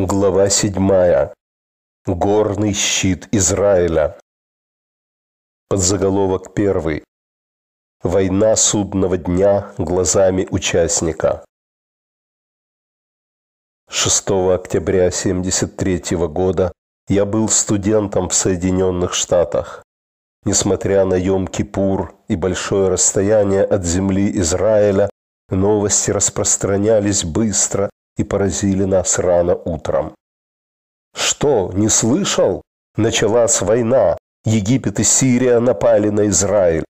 Глава 7. Горный щит Израиля. Подзаголовок 1. Война судного дня глазами участника. 6 октября 1973 года я был студентом в Соединенных Штатах. Несмотря на Йом-Кипур и большое расстояние от земли Израиля, новости распространялись быстро и поразили нас рано утром. Что, не слышал? Началась война. Египет и Сирия напали на Израиль.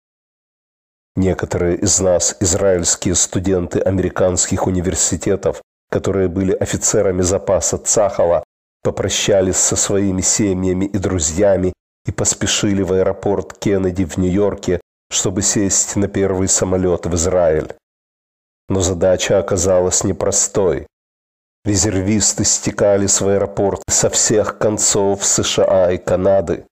Некоторые из нас, израильские студенты американских университетов, которые были офицерами запаса Цахала, попрощались со своими семьями и друзьями и поспешили в аэропорт Кеннеди в Нью-Йорке, чтобы сесть на первый самолет в Израиль. Но задача оказалась непростой. Резервисты стекали в аэропорт со всех концов США и Канады.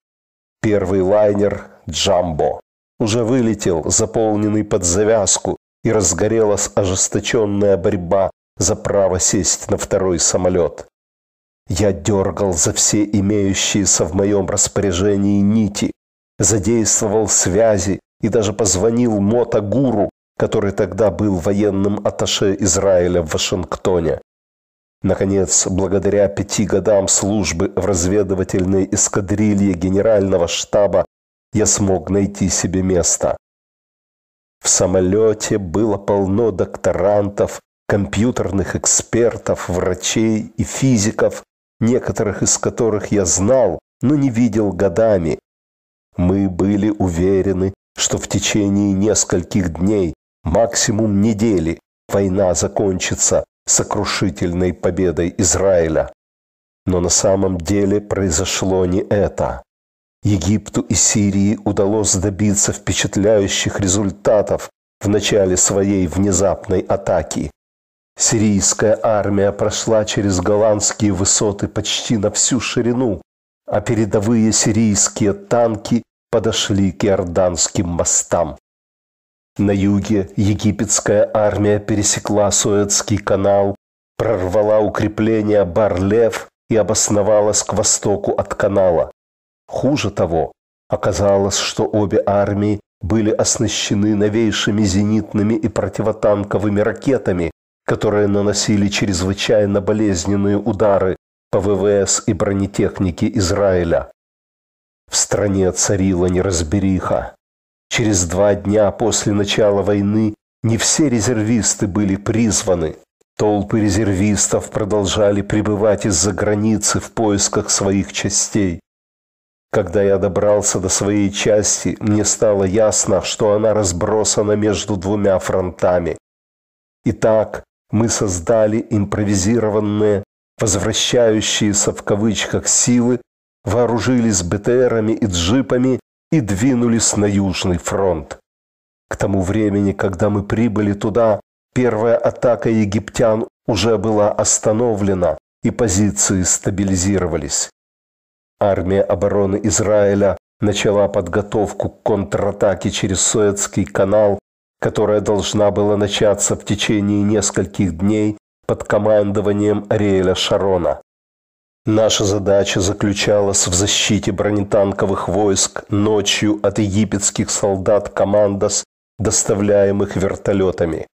Первый лайнер «Джамбо» уже вылетел, заполненный под завязку, и разгорелась ожесточенная борьба за право сесть на второй самолет. Я дергал за все имеющиеся в моем распоряжении нити, задействовал связи и даже позвонил Мотагуру, который тогда был военным атташе Израиля в Вашингтоне. Наконец, благодаря пяти годам службы в разведывательной эскадрилье генерального штаба я смог найти себе место. В самолете было полно докторантов, компьютерных экспертов, врачей и физиков, некоторых из которых я знал, но не видел годами. Мы были уверены, что в течение нескольких дней, максимум недели, война закончится, сокрушительной победой Израиля. Но на самом деле произошло не это. Египту и Сирии удалось добиться впечатляющих результатов в начале своей внезапной атаки. Сирийская армия прошла через голландские высоты почти на всю ширину, а передовые сирийские танки подошли к иорданским мостам. На юге египетская армия пересекла Суэцкий канал, прорвала укрепление Барлев и обосновалась к востоку от канала. Хуже того, оказалось, что обе армии были оснащены новейшими зенитными и противотанковыми ракетами, которые наносили чрезвычайно болезненные удары по ВВС и бронетехнике Израиля. В стране царила неразбериха. Через два дня после начала войны не все резервисты были призваны. Толпы резервистов продолжали пребывать из-за границы в поисках своих частей. Когда я добрался до своей части, мне стало ясно, что она разбросана между двумя фронтами. Итак, мы создали импровизированные, возвращающиеся в кавычках силы, вооружились БТРами и джипами и двинулись на Южный фронт. К тому времени, когда мы прибыли туда, первая атака египтян уже была остановлена, и позиции стабилизировались. Армия обороны Израиля начала подготовку к контратаке через Суэцкий канал, которая должна была начаться в течение нескольких дней под командованием Ариэля Шарона. Наша задача заключалась в защите бронетанковых войск ночью от египетских солдат командос, доставляемых вертолетами.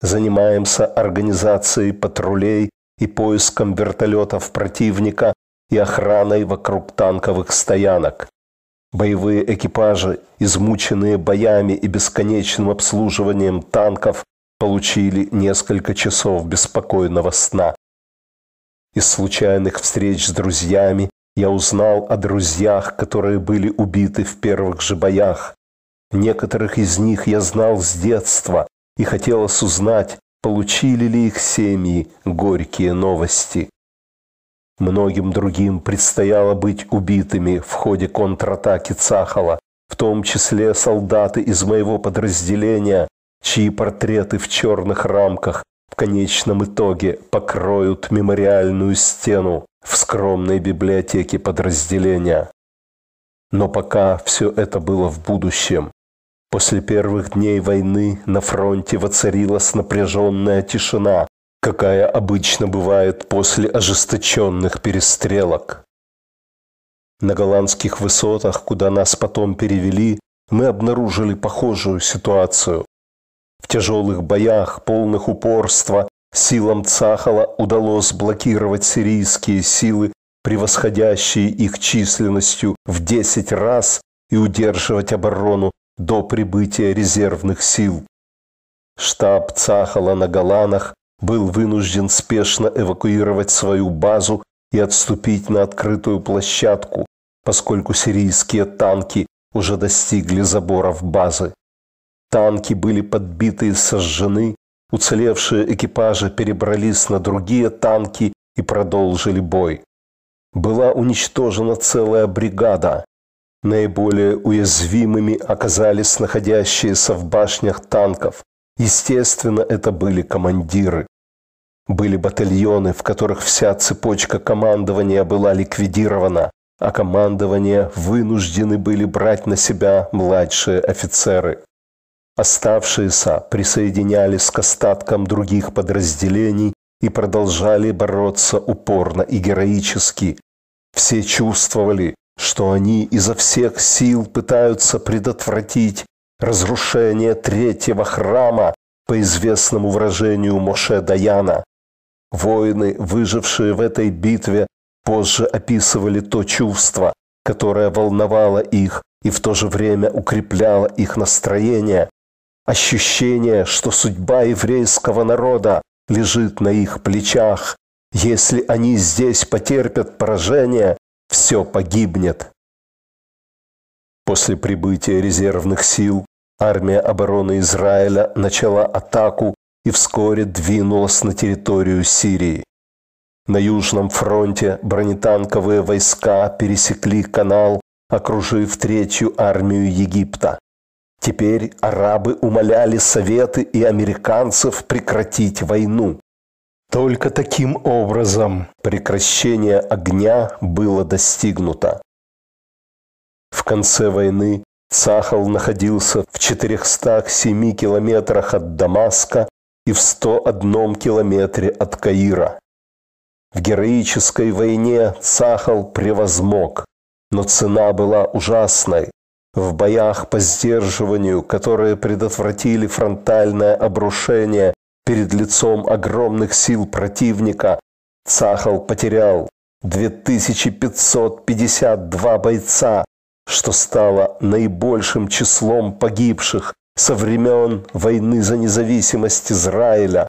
Занимаемся организацией патрулей и поиском вертолетов противника и охраной вокруг танковых стоянок. Боевые экипажи, измученные боями и бесконечным обслуживанием танков, получили несколько часов беспокойного сна. Из случайных встреч с друзьями я узнал о друзьях, которые были убиты в первых же боях. Некоторых из них я знал с детства, и хотелось узнать, получили ли их семьи горькие новости. Многим другим предстояло быть убитыми в ходе контратаки Цахала, в том числе солдаты из моего подразделения, чьи портреты в черных рамках в конечном итоге покроют мемориальную стену в скромной библиотеке подразделения. Но пока все это было в будущем. После первых дней войны на фронте воцарилась напряженная тишина, какая обычно бывает после ожесточенных перестрелок. На голландских высотах, куда нас потом перевели, мы обнаружили похожую ситуацию тяжелых боях, полных упорства, силам Цахала удалось блокировать сирийские силы, превосходящие их численностью в 10 раз и удерживать оборону до прибытия резервных сил. Штаб Цахала на Голанах был вынужден спешно эвакуировать свою базу и отступить на открытую площадку, поскольку сирийские танки уже достигли заборов базы. Танки были подбиты и сожжены. Уцелевшие экипажи перебрались на другие танки и продолжили бой. Была уничтожена целая бригада. Наиболее уязвимыми оказались находящиеся в башнях танков. Естественно, это были командиры. Были батальоны, в которых вся цепочка командования была ликвидирована, а командование вынуждены были брать на себя младшие офицеры. Оставшиеся присоединялись к остаткам других подразделений и продолжали бороться упорно и героически. Все чувствовали, что они изо всех сил пытаются предотвратить разрушение третьего храма по известному выражению Моше Даяна. Воины, выжившие в этой битве, позже описывали то чувство, которое волновало их и в то же время укрепляло их настроение, Ощущение, что судьба еврейского народа лежит на их плечах. Если они здесь потерпят поражение, все погибнет. После прибытия резервных сил армия обороны Израиля начала атаку и вскоре двинулась на территорию Сирии. На Южном фронте бронетанковые войска пересекли канал, окружив Третью армию Египта. Теперь арабы умоляли Советы и американцев прекратить войну. Только таким образом прекращение огня было достигнуто. В конце войны Цахал находился в 407 километрах от Дамаска и в 101 километре от Каира. В героической войне Цахал превозмог, но цена была ужасной в боях по сдерживанию, которые предотвратили фронтальное обрушение перед лицом огромных сил противника, Цахал потерял 2552 бойца, что стало наибольшим числом погибших со времен войны за независимость Израиля.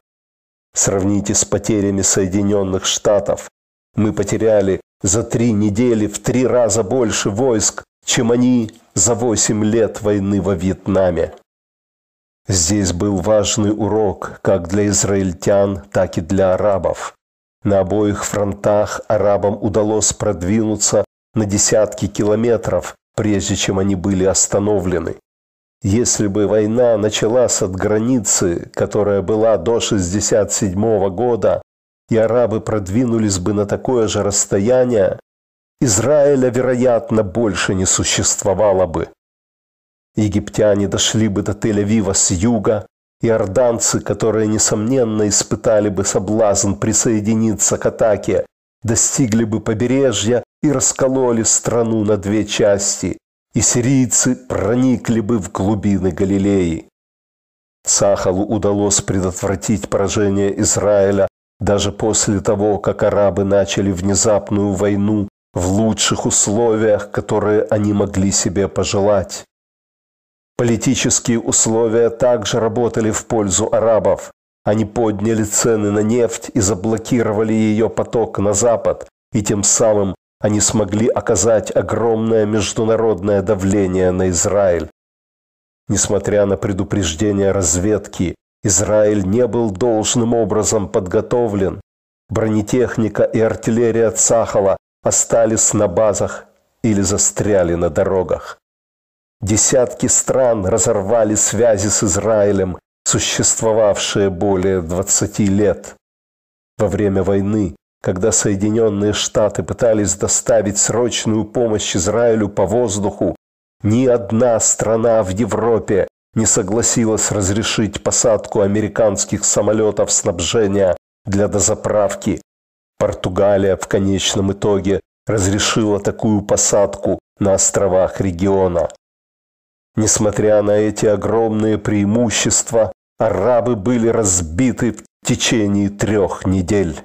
Сравните с потерями Соединенных Штатов. Мы потеряли за три недели в три раза больше войск, чем они за 8 лет войны во Вьетнаме. Здесь был важный урок как для израильтян, так и для арабов. На обоих фронтах арабам удалось продвинуться на десятки километров, прежде чем они были остановлены. Если бы война началась от границы, которая была до 1967 года, и арабы продвинулись бы на такое же расстояние, Израиля, вероятно, больше не существовало бы. Египтяне дошли бы до Тель-Авива с юга, иорданцы, которые, несомненно, испытали бы соблазн присоединиться к атаке, достигли бы побережья и раскололи страну на две части, и сирийцы проникли бы в глубины Галилеи. Сахалу удалось предотвратить поражение Израиля даже после того, как арабы начали внезапную войну в лучших условиях, которые они могли себе пожелать. Политические условия также работали в пользу арабов. Они подняли цены на нефть и заблокировали ее поток на запад, и тем самым они смогли оказать огромное международное давление на Израиль. Несмотря на предупреждения разведки, Израиль не был должным образом подготовлен. Бронетехника и артиллерия Цахала остались на базах или застряли на дорогах. Десятки стран разорвали связи с Израилем, существовавшие более 20 лет. Во время войны, когда Соединенные Штаты пытались доставить срочную помощь Израилю по воздуху, ни одна страна в Европе не согласилась разрешить посадку американских самолетов снабжения для дозаправки Португалия в конечном итоге разрешила такую посадку на островах региона. Несмотря на эти огромные преимущества, арабы были разбиты в течение трех недель.